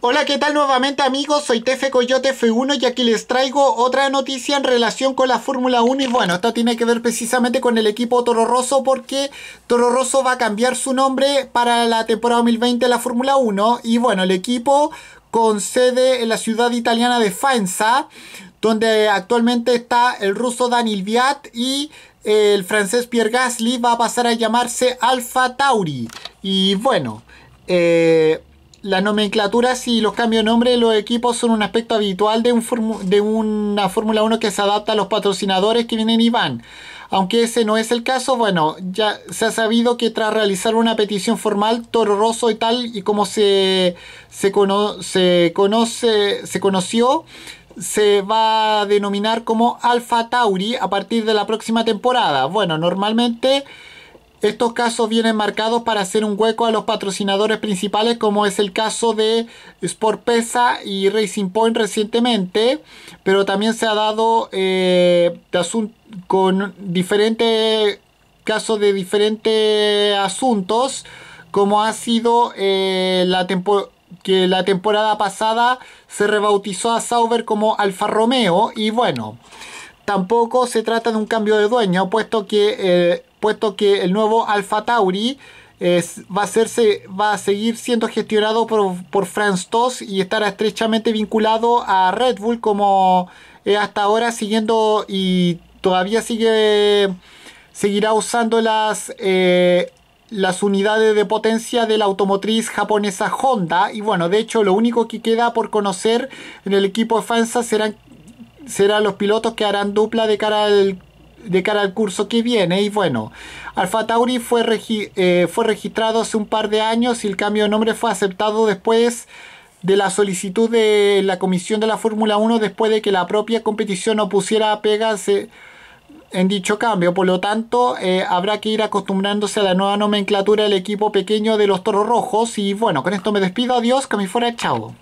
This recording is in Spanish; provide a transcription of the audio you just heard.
Hola, ¿qué tal nuevamente amigos? Soy Tefe Coyote F1 y aquí les traigo otra noticia en relación con la Fórmula 1 y bueno, esto tiene que ver precisamente con el equipo Toro Rosso porque Toro Rosso va a cambiar su nombre para la temporada 2020 de la Fórmula 1 y bueno, el equipo con sede en la ciudad italiana de Faenza donde actualmente está el ruso Daniel Viat y el francés Pierre Gasly va a pasar a llamarse Alfa Tauri y bueno, eh las nomenclaturas y los cambios de nombre de los equipos son un aspecto habitual de, una Fórmula 1 que se adapta a los patrocinadores que vienen y van. Aunque ese no es el caso, bueno, ya se ha sabido que tras realizar una petición formal, Toro Rosso y tal, y como se, se, conoce, se conoció, se va a denominar como Alfa Tauri a partir de la próxima temporada. Bueno, normalmente... Estos casos vienen marcados para hacer un hueco a los patrocinadores principales como es el caso de Sport Pesa y Racing Point recientemente, pero también se ha dado eh, con diferentes casos de diferentes asuntos como ha sido eh, la que la temporada pasada se rebautizó a Sauber como Alfa Romeo y bueno, Tampoco se trata de un cambio de dueño, puesto que, eh, puesto que el nuevo Alfa Tauri va, a va a seguir siendo gestionado por, por Franz y estará estrechamente vinculado a Red Bull como eh, hasta ahora siguiendo y todavía sigue seguirá usando las eh, las unidades de potencia de la automotriz japonesa Honda y bueno de hecho lo único que queda por conocer en el equipo de Fansa serán serán los pilotos que harán dupla de cara al de cara al curso que viene. Y bueno, Alfa Tauri fue, eh, fue registrado hace un par de años y el cambio de nombre fue aceptado después de la solicitud de la comisión de la Fórmula 1 después de que la propia competición opusiera a pegarse eh, en dicho cambio. Por lo tanto, eh, habrá que ir acostumbrándose a la nueva nomenclatura del equipo pequeño de los Toros Rojos. Y bueno, con esto me despido. Adiós, que me fuera. Chao.